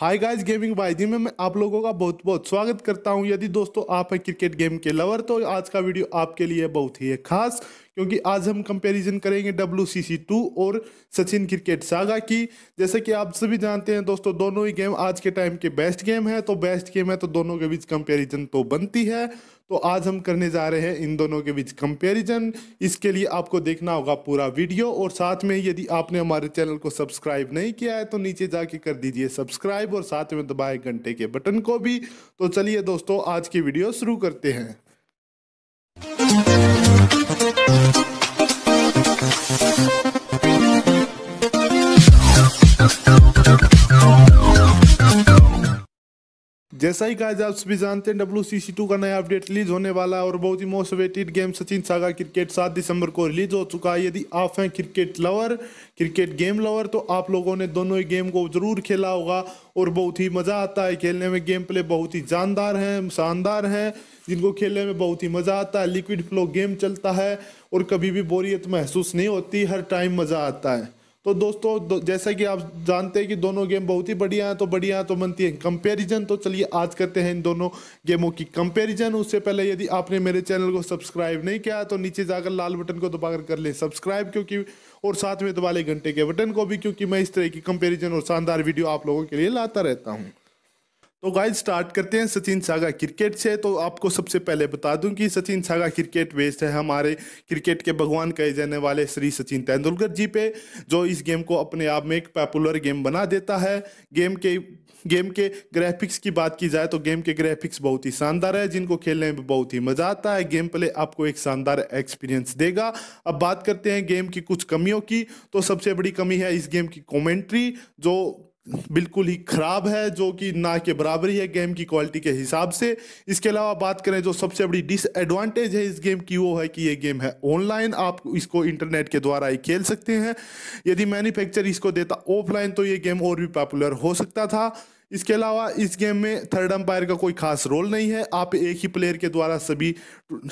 hi guys gaming जी में मैं आप लोगों का बहुत बहुत स्वागत करता हूं यदि दोस्तों आप हैं क्रिकेट गेम के लवर तो आज का वीडियो आपके लिए बहुत ही है खास क्योंकि आज हम कंपैरिजन करेंगे डब्ल्यू सी सी टू और सचिन क्रिकेट सागा की जैसे कि आप सभी जानते हैं दोस्तों दोनों ही गेम आज के टाइम के बेस्ट गेम है तो बेस्ट गेम है तो दोनों के बीच कंपैरिजन तो बनती है तो आज हम करने जा रहे हैं इन दोनों के बीच कंपैरिजन इसके लिए आपको देखना होगा पूरा वीडियो और साथ में यदि आपने हमारे चैनल को सब्सक्राइब नहीं किया है तो नीचे जाके कर दीजिए सब्सक्राइब और साथ में दबाए घंटे के बटन को भी तो चलिए दोस्तों आज की वीडियो शुरू करते हैं जैसा ही गाइज आप सभी जानते हैं डब्ल्यू सी सी टू का नया अपडेट रिलीज होने वाला है और बहुत ही most awaited game Sachin saga cricket सात दिसंबर को रिलीज हो चुका है यदि आप हैं cricket lover cricket game lover तो आप लोगों ने दोनों ही गेम को जरूर खेला होगा और बहुत ही मज़ा आता है खेलने में गेम प्ले बहुत ही जानदार हैं शानदार हैं जिनको खेलने में बहुत ही मज़ा आता है लिक्विड फ्लो गेम चलता है और कभी भी बोरियत महसूस नहीं होती हर टाइम मज़ा आता है तो दोस्तों दो, जैसा कि आप जानते हैं कि दोनों गेम बहुत ही बढ़िया हैं तो बढ़िया हैं तो बनती है कंपैरिजन तो चलिए आज करते हैं इन दोनों गेमों की कंपैरिजन उससे पहले यदि आपने मेरे चैनल को सब्सक्राइब नहीं किया तो नीचे जाकर लाल बटन को दबाकर कर लें सब्सक्राइब क्योंकि और साथ में दबा लें घंटे के बटन को भी क्योंकि मैं इस तरह की कंपेरिजन और शानदार वीडियो आप लोगों के लिए लाता रहता हूँ तो गाइज स्टार्ट करते हैं सचिन सागा क्रिकेट से तो आपको सबसे पहले बता दूं कि सचिन सागा क्रिकेट बेस्ड है हमारे क्रिकेट के भगवान कहे जाने वाले श्री सचिन तेंदुलकर जी पे जो इस गेम को अपने आप में एक पॉपुलर गेम बना देता है गेम के गेम के ग्राफिक्स की बात की जाए तो गेम के ग्राफिक्स बहुत ही शानदार है जिनको खेलने में बहुत ही मजा आता है गेम प्ले आपको एक शानदार एक्सपीरियंस देगा अब बात करते हैं गेम की कुछ कमियों की तो सबसे बड़ी कमी है इस गेम की कॉमेंट्री जो बिल्कुल ही खराब है जो कि ना के बराबर ही है गेम की क्वालिटी के हिसाब से इसके अलावा बात करें जो सबसे बड़ी डिसएडवांटेज है इस गेम की वो है कि ये गेम है ऑनलाइन आप इसको इंटरनेट के द्वारा ही खेल सकते हैं यदि मैन्युफैक्चर इसको देता ऑफलाइन तो ये गेम और भी पॉपुलर हो सकता था इसके अलावा इस गेम में थर्ड अंपायर का कोई खास रोल नहीं है आप एक ही प्लेयर के द्वारा सभी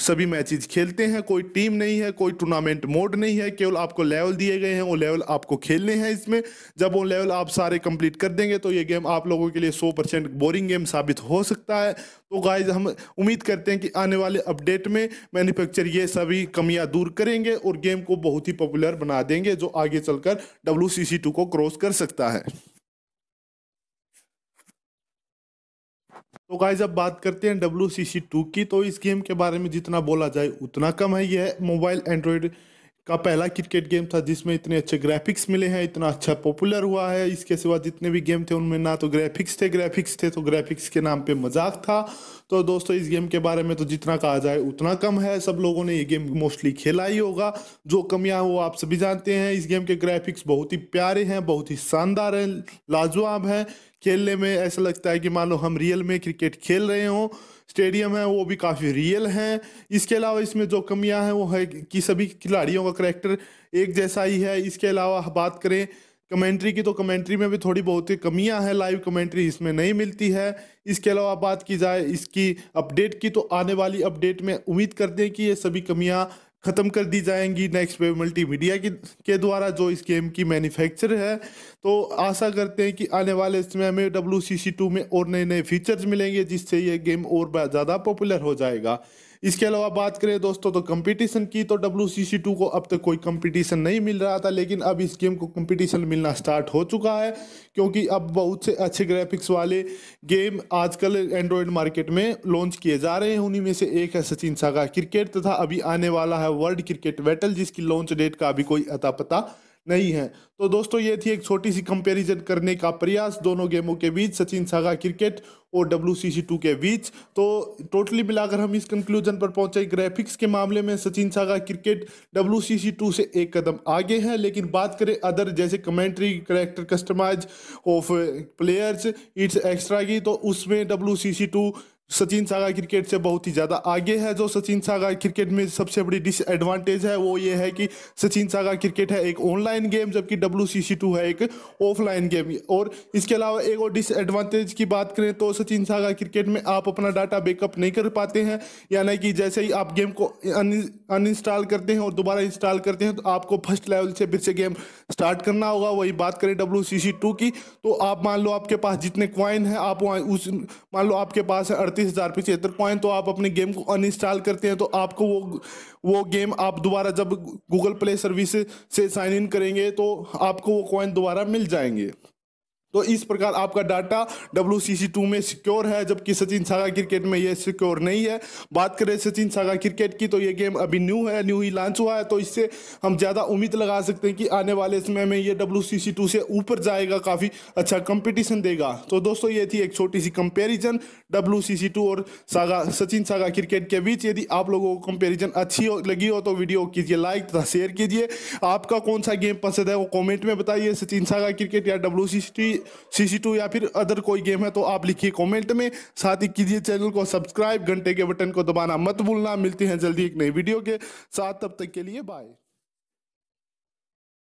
सभी मैचेज खेलते हैं कोई टीम नहीं है कोई टूर्नामेंट मोड नहीं है केवल आपको लेवल दिए गए हैं वो लेवल आपको खेलने हैं इसमें जब वो लेवल आप सारे कंप्लीट कर देंगे तो ये गेम आप लोगों के लिए सौ परसेंट बोरिंग गेम साबित हो सकता है तो गाइज हम उम्मीद करते हैं कि आने वाले अपडेट में मैन्युफैक्चर ये सभी कमियां दूर करेंगे और गेम को बहुत ही पॉपुलर बना देंगे जो आगे चलकर डब्ल्यू को क्रॉस कर सकता है तो गाइज अब बात करते हैं डब्ल्यू सी सी टू की तो इस गेम के बारे में जितना बोला जाए उतना कम है यह मोबाइल एंड्रॉयड का पहला क्रिकेट गेम था जिसमें इतने अच्छे ग्राफिक्स मिले हैं इतना अच्छा पॉपुलर हुआ है इसके सिवा जितने भी गेम थे उनमें ना तो ग्राफिक्स थे ग्राफिक्स थे तो ग्राफिक्स के नाम पे मजाक था तो दोस्तों इस गेम के बारे में तो जितना कहा जाए उतना कम है सब लोगों ने ये गेम मोस्टली खेला ही होगा जो कमियाँ वो आप सभी जानते हैं इस गेम के ग्राफिक्स बहुत ही प्यारे हैं बहुत ही शानदार हैं लाजवाब हैं खेलने में ऐसा लगता है कि मान लो हम रियल में क्रिकेट खेल रहे हों स्टेडियम है वो भी काफ़ी रियल हैं इसके अलावा इसमें जो कमियां हैं वो है कि सभी खिलाड़ियों का करेक्टर एक जैसा ही है इसके अलावा बात करें कमेंट्री की तो कमेंट्री में भी थोड़ी बहुत ही कमियां हैं लाइव कमेंट्री इसमें नहीं मिलती है इसके अलावा बात की जाए इसकी अपडेट की तो आने वाली अपडेट में उम्मीद करते हैं कि ये सभी कमियाँ ख़त्म कर दी जाएंगी नेक्स्ट वेव मल्टी की के द्वारा जो इस गेम की मैन्युफैक्चर है तो आशा करते हैं कि आने वाले समय में डब्ल्यू सी टू में और नए नए फीचर्स मिलेंगे जिससे ये गेम और ज़्यादा पॉपुलर हो जाएगा इसके अलावा बात करें दोस्तों तो कंपटीशन की तो डब्ल्यू को अब तक कोई कंपटीशन नहीं मिल रहा था लेकिन अब इस गेम को कंपटीशन मिलना स्टार्ट हो चुका है क्योंकि अब बहुत से अच्छे ग्राफिक्स वाले गेम आजकल एंड्रॉयड मार्केट में लॉन्च किए जा रहे हैं उन्हीं में से एक है सचिन सागा क्रिकेट तथा अभी आने वाला है वर्ल्ड क्रिकेट बैटल जिसकी लॉन्च डेट का अभी कोई अता पता नहीं है तो दोस्तों ये थी एक छोटी सी कंपैरिजन करने का प्रयास दोनों गेमों के बीच सचिन सागा क्रिकेट और डब्ल्यू सी सी टू के बीच तो टोटली मिलाकर हम इस कंक्लूजन पर पहुंचे ग्राफिक्स के मामले में Sachin saga cricket W C C two से एक कदम आगे है लेकिन बात करें अदर जैसे commentary character customize of players it's extra की तो उसमें W C C two Sachin saga cricket से बहुत ही ज़्यादा आगे है जो सचिन सागर क्रिकेट में सबसे बड़ी डिसएडवांटेज है वो ये है कि सचिन सागर क्रिकेट है एक ऑनलाइन गेम जबकि डब्ल्यू सी सी टू है एक ऑफलाइन गेम और इसके अलावा एक और डिसएडवांटेज की बात करें तो सचिन सागर क्रिकेट में आप अपना डाटा बैकअप नहीं कर पाते हैं यानी कि जैसे ही आप गेम को अनइंस्टॉल करते हैं और दोबारा इंस्टॉल करते हैं तो आपको फर्स्ट लेवल से फिर से गेम स्टार्ट करना होगा वही बात करें डब्ल्यू सी सी टू की तो आप मान लो आपके पास जितने क्वाइन हैं आप वहाँ उस मान लो आपके पास है अड़तीस हज़ार पिछहत्तर कॉइन तो आप अपने गेम को अनइंस्टॉल करते हैं तो आपको वो वो गेम आप दोबारा जब गूगल प्ले सर्विस से साइन इन करेंगे तो आपको वो कॉइन दोबारा मिल जाएंगे तो इस प्रकार आपका डाटा डब्ल्यू सी टू में सिक्योर है जबकि सचिन सागा क्रिकेट में ये सिक्योर नहीं है बात करें सचिन सागा क्रिकेट की तो ये गेम अभी न्यू है न्यू ही लॉन्च हुआ है तो इससे हम ज़्यादा उम्मीद लगा सकते हैं कि आने वाले समय में ये डब्ल्यू सी टू से ऊपर जाएगा काफ़ी अच्छा कंपटीशन देगा तो दोस्तों ये थी एक छोटी सी कंपेरिजन डब्ल्यू टू और सागा सचिन सागा क्रिकेट के बीच यदि आप लोगों को कंपेरिजन अच्छी हो, लगी हो तो वीडियो कीजिए लाइक तथा शेयर कीजिए आपका कौन सा गेम पसंद है वो कॉमेंट में बताइए सचिन सागा क्रिकेट या डब्ल्यू सी टू या फिर अदर कोई गेम है तो आप लिखिए कॉमेंट में साथ ही कीजिए चैनल को सब्सक्राइब घंटे के बटन को दबाना मत भूलना मिलते हैं जल्दी एक नई वीडियो के साथ तब तक के लिए बाय